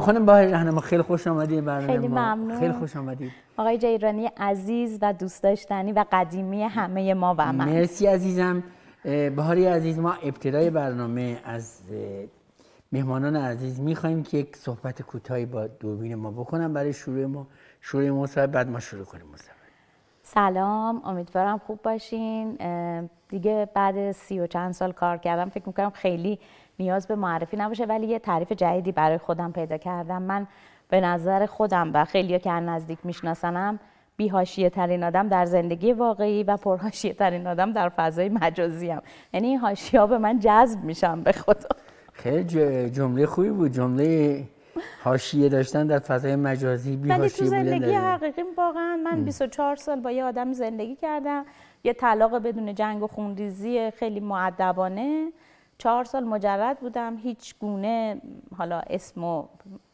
خب خانم خیلی خوش آمدید برنامه خیلی ممنون خیلی خوش آمدید آقای جیرانی عزیز و دوست داشتنی و قدیمی همه ما و من مرسی عزیزم بهاری عزیز ما ابتدای برنامه از مهمانان عزیز میخوایم که یک صحبت کوتاهی با دوربین ما بکنم برای شروع ما شروع مصاحبه بعد ما شروع کنیم مصاحبه سلام امیدوارم خوب باشین دیگه بعد سی و چند سال کار کردم فکر میکنم خیلی نیاز به معرفی نباشه ولی یه تعریف جدیدی برای خودم پیدا کردم من به نظر خودم و خیلی که نزدیک میشناسنم بیهاشیه ترین آدم در زندگی واقعی و پرهاشیه ترین آدم در فضای مجازی هم یعنی این ها به من جذب میشن به خدا خیلی جمله خوبی بود جمله حاشیه داشتن در فضای مجازی بی ولی تو زندگی حقیقی واقعا من 24 سال با یه آدم زندگی کردم یه طلاق بدون جنگ و خونریزی خیلی معدبانه چهار سال مجرد بودم هیچ گونه حالا اسم و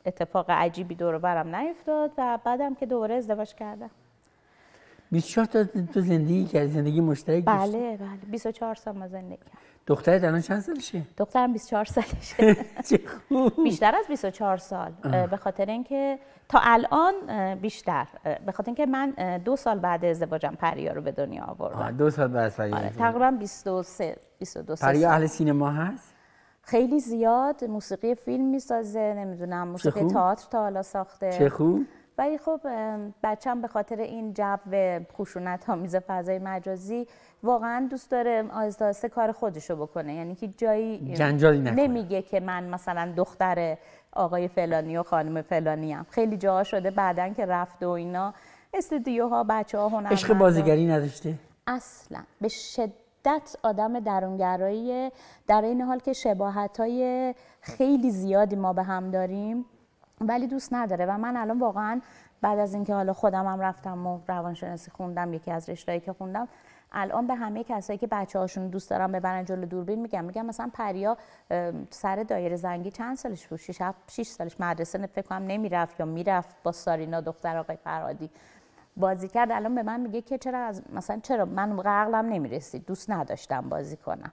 اتفاق عجیبی دور برم نیفتاد و بعدم که دوباره ازدواج کردم 24 تا تو زندگی کردی زندگی مشترک بله داشت. بله 24 سال ما زندگی کردیم دخترت الان چند سالشه دخترم 24 سالشه چه خوب بیشتر از 24 سال به خاطر اینکه تا الان بیشتر به خاطر اینکه من دو سال بعد ازدواجم پریا رو به دنیا آوردم دو سال بعد پریا آره، تقریبا 23 22 سال پریا اهل سینما هست خیلی زیاد موسیقی فیلم میسازه نمیدونم موسیقی تئاتر تا حالا ساخته چه خوب ولی خب بچم به خاطر این جو خشونت میزه فضای مجازی واقعا دوست داره آهسته کار خودش رو بکنه یعنی که جایی نمیگه که من مثلا دختر آقای فلانی و خانم فلانی هم. خیلی جاها شده بعدا که رفته و اینا استودیوها بچه ها عشق بازیگری نداشته اصلا به شدت آدم درونگرایی در این حال که شباهت های خیلی زیادی ما به هم داریم ولی دوست نداره و من الان واقعا بعد از اینکه حالا خودم هم رفتم و روانشناسی خوندم یکی از رشتهایی که خوندم الان به همه کسایی که بچه هاشون دوست دارم ببرن جلو دوربین میگم میگم مثلا پریا سر دایره زنگی چند سالش بود 6 6 سالش مدرسه فکر کنم نمیرفت یا میرفت با سارینا دختر آقای فرادی بازی کرد الان به من میگه که چرا مثلا چرا من عقلم نمیرسید دوست نداشتم بازی کنم